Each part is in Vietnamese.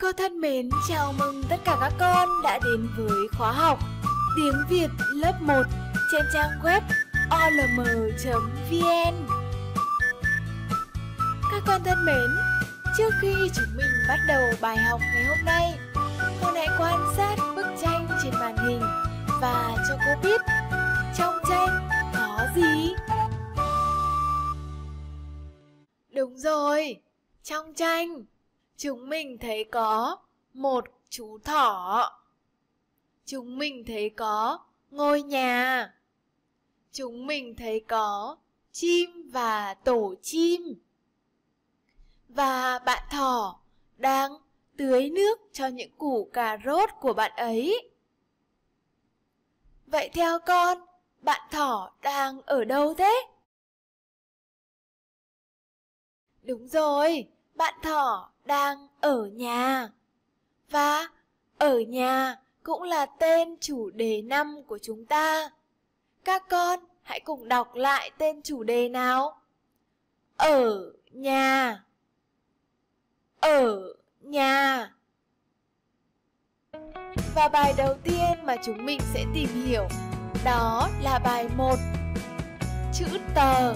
Cô thân mến, chào mừng tất cả các con đã đến với khóa học Tiếng Việt lớp 1 trên trang web olm.vn Các con thân mến, trước khi chúng mình bắt đầu bài học ngày hôm nay Con hãy quan sát bức tranh trên màn hình và cho cô biết trong tranh có gì Đúng rồi, trong tranh Chúng mình thấy có một chú thỏ. Chúng mình thấy có ngôi nhà. Chúng mình thấy có chim và tổ chim. Và bạn thỏ đang tưới nước cho những củ cà rốt của bạn ấy. Vậy theo con, bạn thỏ đang ở đâu thế? Đúng rồi, bạn thỏ đang ở nhà. Và ở nhà cũng là tên chủ đề năm của chúng ta. Các con hãy cùng đọc lại tên chủ đề nào. Ở nhà. Ở nhà. Và bài đầu tiên mà chúng mình sẽ tìm hiểu đó là bài 1. Chữ tờ,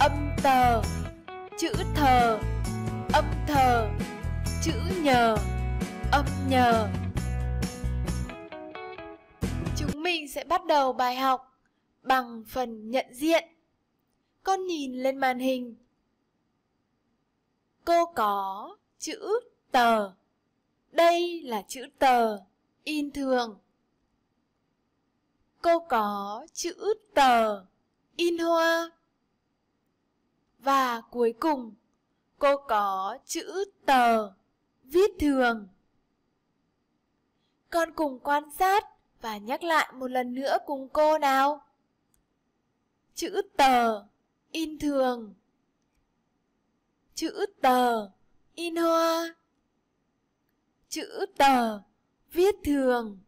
âm tờ, chữ thờ âm thờ chữ nhờ âm nhờ chúng mình sẽ bắt đầu bài học bằng phần nhận diện con nhìn lên màn hình cô có chữ tờ đây là chữ tờ in thường cô có chữ tờ in hoa và cuối cùng Cô có chữ tờ viết thường. Con cùng quan sát và nhắc lại một lần nữa cùng cô nào. Chữ tờ in thường. Chữ tờ in hoa. Chữ tờ viết thường.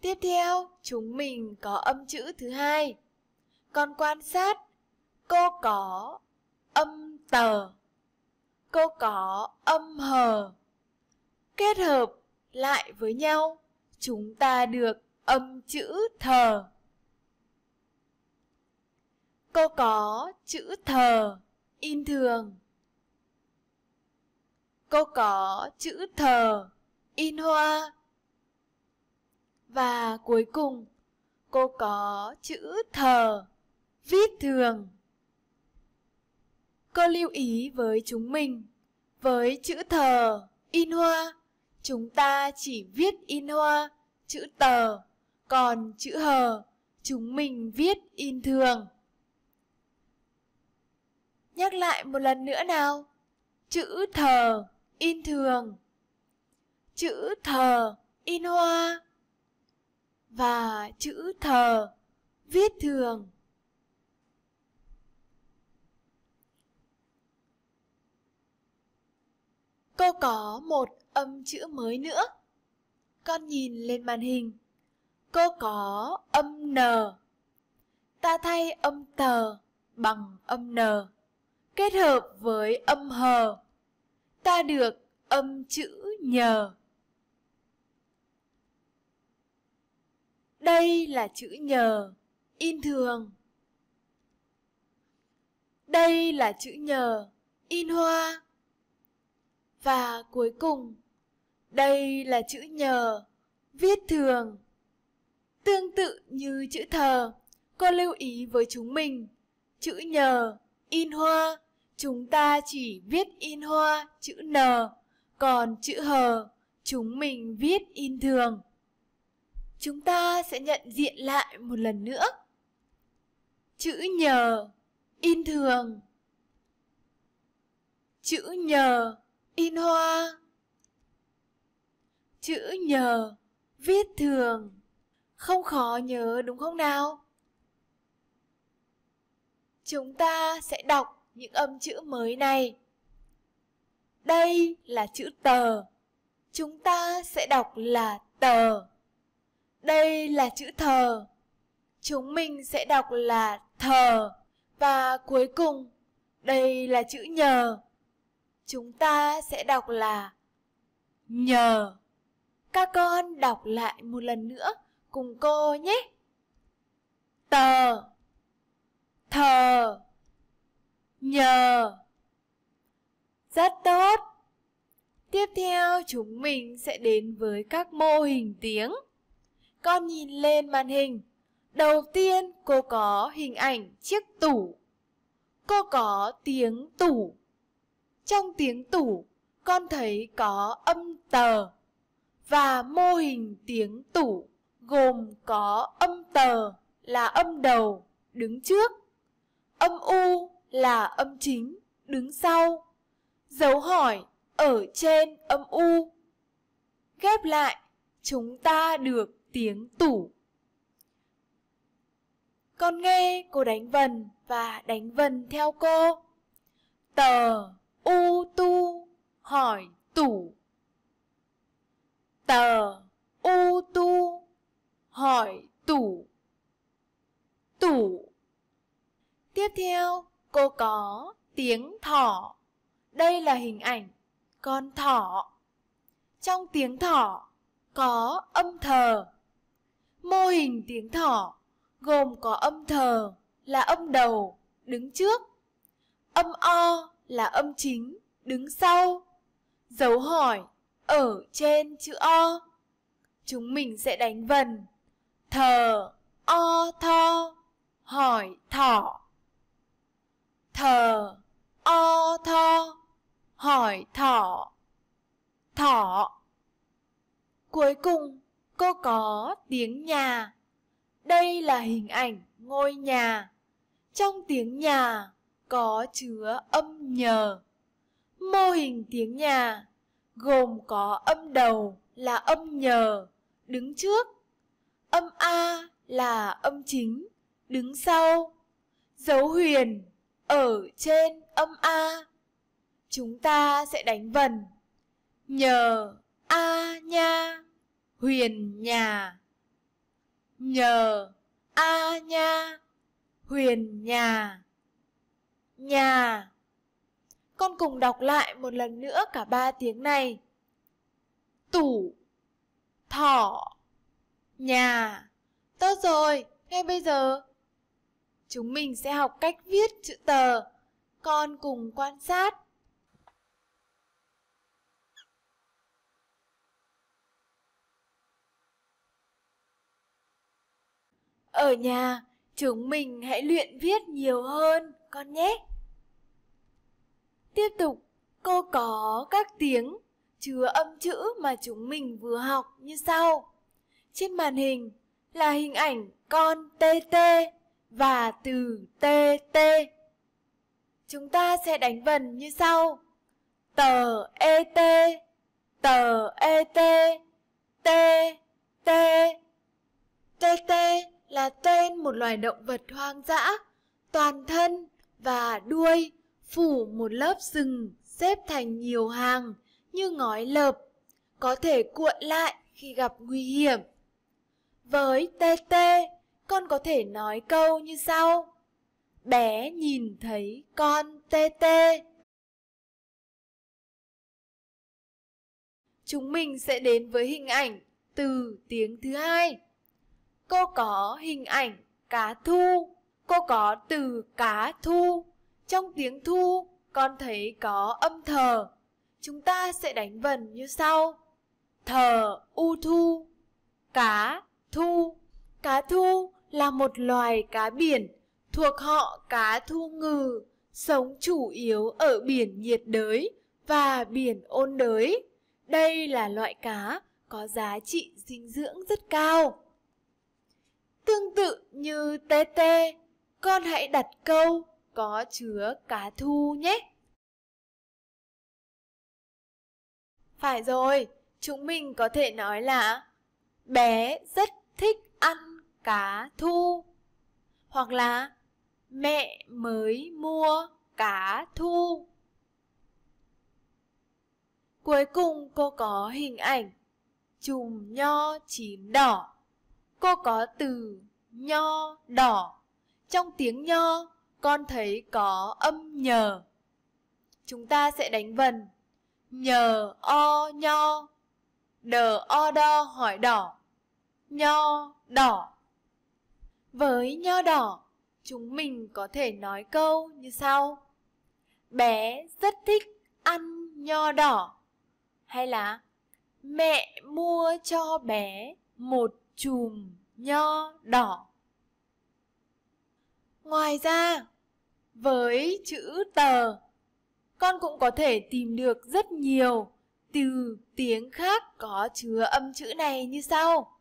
Tiếp theo, chúng mình có âm chữ thứ hai. con quan sát, cô có âm tờ câu có âm hờ kết hợp lại với nhau chúng ta được âm chữ thờ câu có chữ thờ in thường câu có chữ thờ in hoa và cuối cùng cô có chữ thờ viết thường Cô lưu ý với chúng mình, với chữ thờ, in hoa, chúng ta chỉ viết in hoa, chữ tờ, còn chữ hờ, chúng mình viết in thường. Nhắc lại một lần nữa nào. Chữ thờ, in thường. Chữ thờ, in hoa. Và chữ thờ, viết thường. Cô có một âm chữ mới nữa. Con nhìn lên màn hình. Cô có âm n. Ta thay âm tờ bằng âm n. Kết hợp với âm hờ. Ta được âm chữ nhờ. Đây là chữ nhờ, in thường. Đây là chữ nhờ, in hoa. Và cuối cùng, đây là chữ nhờ, viết thường. Tương tự như chữ thờ, cô lưu ý với chúng mình, chữ nhờ, in hoa, chúng ta chỉ viết in hoa chữ n, còn chữ hờ, chúng mình viết in thường. Chúng ta sẽ nhận diện lại một lần nữa. Chữ nhờ, in thường. Chữ nhờ, in hoa chữ nhờ viết thường không khó nhớ đúng không nào chúng ta sẽ đọc những âm chữ mới này đây là chữ tờ chúng ta sẽ đọc là tờ đây là chữ thờ chúng mình sẽ đọc là thờ và cuối cùng đây là chữ nhờ chúng ta sẽ đọc là nhờ. Các con đọc lại một lần nữa cùng cô nhé. Tờ Thờ Nhờ Rất tốt. Tiếp theo chúng mình sẽ đến với các mô hình tiếng. Con nhìn lên màn hình. Đầu tiên cô có hình ảnh chiếc tủ. Cô có tiếng tủ. Trong tiếng tủ, con thấy có âm tờ và mô hình tiếng tủ gồm có âm tờ là âm đầu đứng trước, âm u là âm chính đứng sau, dấu hỏi ở trên âm u. Ghép lại, chúng ta được tiếng tủ. Con nghe cô đánh vần và đánh vần theo cô. Tờ U tu hỏi tủ Tờ U tu hỏi tủ Tủ Tiếp theo cô có tiếng thỏ Đây là hình ảnh con thỏ Trong tiếng thỏ có âm thờ Mô hình tiếng thỏ gồm có âm thờ là âm đầu đứng trước, âm o là âm chính đứng sau. Dấu hỏi ở trên chữ O. Chúng mình sẽ đánh vần. Thờ, o tho, hỏi thỏ. Thờ, o tho, hỏi thỏ. Thỏ. Cuối cùng, cô có tiếng nhà. Đây là hình ảnh ngôi nhà. Trong tiếng nhà có chứa âm nhờ. Mô hình tiếng nhà gồm có âm đầu là âm nhờ đứng trước, âm A là âm chính đứng sau, dấu huyền ở trên âm A. Chúng ta sẽ đánh vần nhờ A nha huyền nhà nhờ A nha huyền nhà nhà. Con cùng đọc lại một lần nữa cả ba tiếng này. Tủ, thỏ, nhà. Tốt rồi, ngay bây giờ. Chúng mình sẽ học cách viết chữ tờ. Con cùng quan sát. Ở nhà, chúng mình hãy luyện viết nhiều hơn, con nhé. Tiếp tục, cô có các tiếng chứa âm chữ mà chúng mình vừa học như sau. Trên màn hình là hình ảnh con TT và từ TT. Chúng ta sẽ đánh vần như sau. Tờ ET, tờ ET, T, T. TT là tên một loài động vật hoang dã, toàn thân và đuôi phủ một lớp sừng xếp thành nhiều hàng như ngói lợp, có thể cuộn lại khi gặp nguy hiểm. Với TT, con có thể nói câu như sau. Bé nhìn thấy con TT. Chúng mình sẽ đến với hình ảnh từ tiếng thứ hai. Cô có hình ảnh cá thu. Cô có từ cá thu trong tiếng thu, con thấy có âm thờ. Chúng ta sẽ đánh vần như sau. Thờ u thu, cá thu. Cá thu là một loài cá biển thuộc họ cá thu ngừ, sống chủ yếu ở biển nhiệt đới và biển ôn đới. Đây là loại cá có giá trị dinh dưỡng rất cao. Tương tự như tê tê, con hãy đặt câu có chứa cá thu nhé. Phải rồi, chúng mình có thể nói là bé rất thích ăn cá thu hoặc là mẹ mới mua cá thu. Cuối cùng cô có hình ảnh chùm nho chín đỏ. Cô có từ nho đỏ trong tiếng nho con thấy có âm nhờ. Chúng ta sẽ đánh vần nhờ o nho, đờ o đo hỏi đỏ, nho đỏ. Với nho đỏ, chúng mình có thể nói câu như sau. Bé rất thích ăn nho đỏ. Hay là mẹ mua cho bé một chùm nho đỏ. Ngoài ra, với chữ tờ, con cũng có thể tìm được rất nhiều từ tiếng khác có chứa âm chữ này như sau.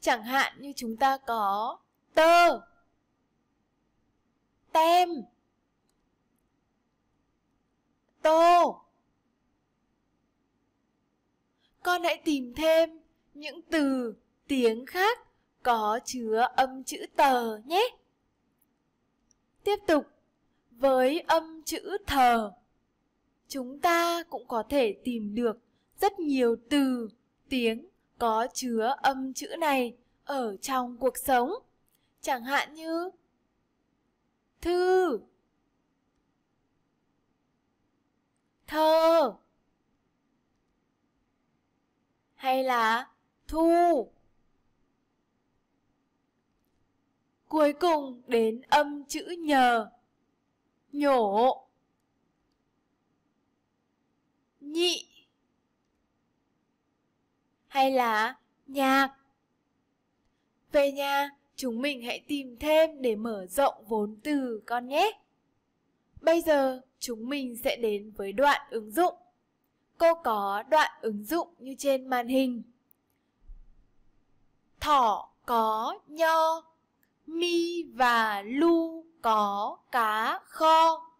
Chẳng hạn như chúng ta có tơ, tem, tô. Con hãy tìm thêm những từ tiếng khác có chứa âm chữ tờ nhé. Tiếp tục, với âm chữ thờ, chúng ta cũng có thể tìm được rất nhiều từ, tiếng có chứa âm chữ này ở trong cuộc sống. Chẳng hạn như thư, thơ, hay là thu. Cuối cùng đến âm chữ nhờ. Nhổ. Nhị. Hay là nhạc. Về nhà, chúng mình hãy tìm thêm để mở rộng vốn từ con nhé. Bây giờ chúng mình sẽ đến với đoạn ứng dụng. Cô có đoạn ứng dụng như trên màn hình. Thỏ có nho Mi và Lu có cá kho.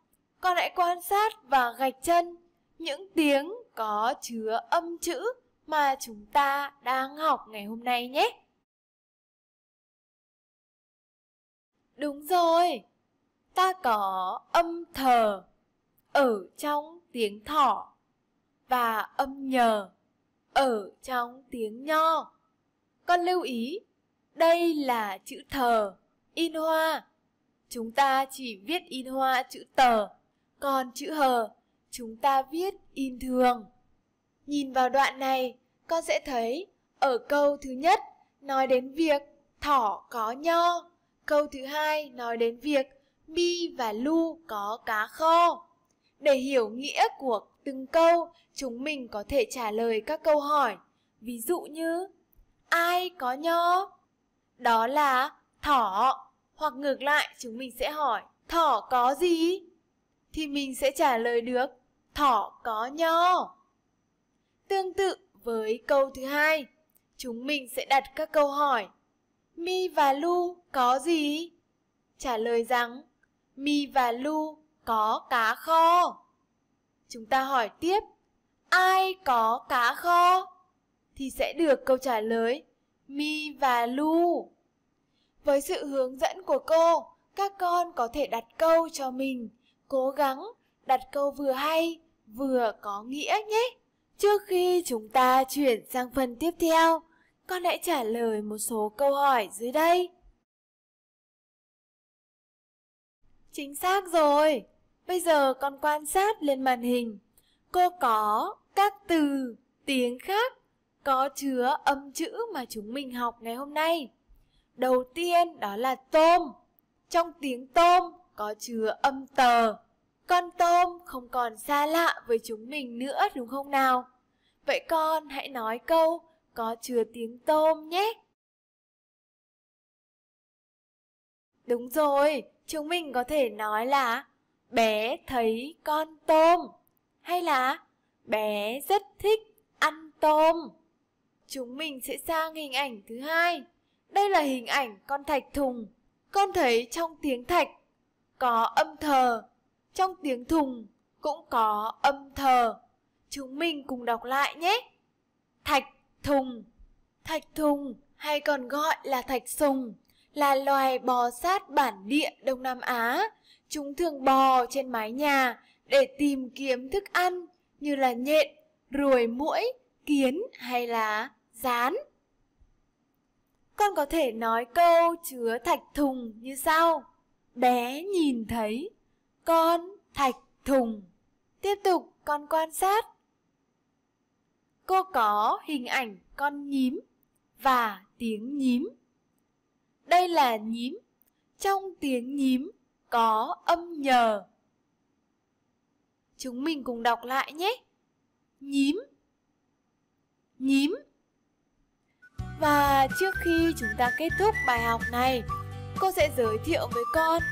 Con hãy quan sát và gạch chân những tiếng có chứa âm chữ mà chúng ta đang học ngày hôm nay nhé. Đúng rồi, ta có âm thờ ở trong tiếng thỏ và âm nhờ ở trong tiếng nho. Con lưu ý, đây là chữ thờ in hoa. Chúng ta chỉ viết in hoa chữ tờ, còn chữ hờ chúng ta viết in thường. Nhìn vào đoạn này, con sẽ thấy ở câu thứ nhất nói đến việc thỏ có nho, câu thứ hai nói đến việc mi và lu có cá kho. Để hiểu nghĩa của từng câu, chúng mình có thể trả lời các câu hỏi. Ví dụ như, ai có nho? Đó là thỏ. Hoặc ngược lại, chúng mình sẽ hỏi thỏ có gì? Thì mình sẽ trả lời được thỏ có nho. Tương tự với câu thứ hai, chúng mình sẽ đặt các câu hỏi Mi và Lu có gì? Trả lời rằng Mi và Lu có cá kho. Chúng ta hỏi tiếp Ai có cá kho? Thì sẽ được câu trả lời Mi và Lu. Với sự hướng dẫn của cô, các con có thể đặt câu cho mình. Cố gắng đặt câu vừa hay, vừa có nghĩa nhé. Trước khi chúng ta chuyển sang phần tiếp theo, con hãy trả lời một số câu hỏi dưới đây. Chính xác rồi. Bây giờ con quan sát lên màn hình. Cô có các từ, tiếng khác có chứa âm chữ mà chúng mình học ngày hôm nay. Đầu tiên đó là tôm. Trong tiếng tôm có chứa âm tờ. Con tôm không còn xa lạ với chúng mình nữa đúng không nào? Vậy con hãy nói câu có chứa tiếng tôm nhé. Đúng rồi, chúng mình có thể nói là bé thấy con tôm hay là bé rất thích ăn tôm. Chúng mình sẽ sang hình ảnh thứ hai. Đây là hình ảnh con thạch thùng. Con thấy trong tiếng thạch có âm thờ, trong tiếng thùng cũng có âm thờ. Chúng mình cùng đọc lại nhé. Thạch thùng, thạch thùng hay còn gọi là thạch sùng là loài bò sát bản địa Đông Nam Á. Chúng thường bò trên mái nhà để tìm kiếm thức ăn như là nhện, ruồi muỗi, kiến hay là rán con có thể nói câu chứa thạch thùng như sau. Bé nhìn thấy con thạch thùng. Tiếp tục con quan sát. Cô có hình ảnh con nhím và tiếng nhím. Đây là nhím. Trong tiếng nhím có âm nhờ. Chúng mình cùng đọc lại nhé. Nhím. Nhím và trước khi chúng ta kết thúc bài học này, cô sẽ giới thiệu với con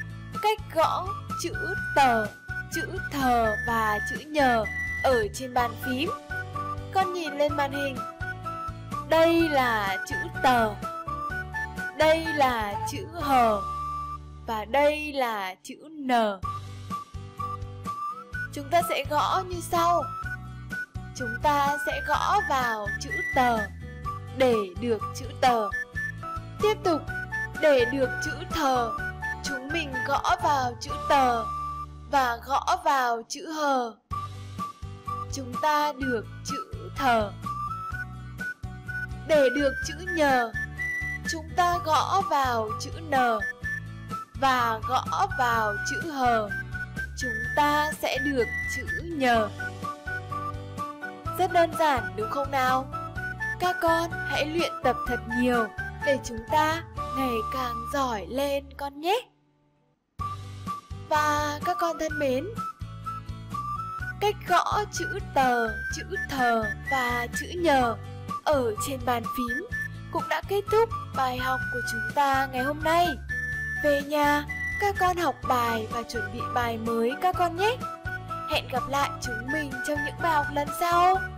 cách gõ chữ tờ, chữ thờ và chữ nhờ ở trên bàn phím. Con nhìn lên màn hình. Đây là chữ tờ. Đây là chữ hờ. Và đây là chữ n. Chúng ta sẽ gõ như sau. Chúng ta sẽ gõ vào chữ tờ để được chữ tờ tiếp tục để được chữ thờ chúng mình gõ vào chữ tờ và gõ vào chữ hờ chúng ta được chữ thờ để được chữ nhờ chúng ta gõ vào chữ n và gõ vào chữ hờ chúng ta sẽ được chữ nhờ rất đơn giản đúng không nào các con hãy luyện tập thật nhiều để chúng ta ngày càng giỏi lên con nhé. Và các con thân mến, cách gõ chữ tờ, chữ thờ và chữ nhờ ở trên bàn phím cũng đã kết thúc bài học của chúng ta ngày hôm nay. Về nhà, các con học bài và chuẩn bị bài mới các con nhé. Hẹn gặp lại chúng mình trong những bài học lần sau.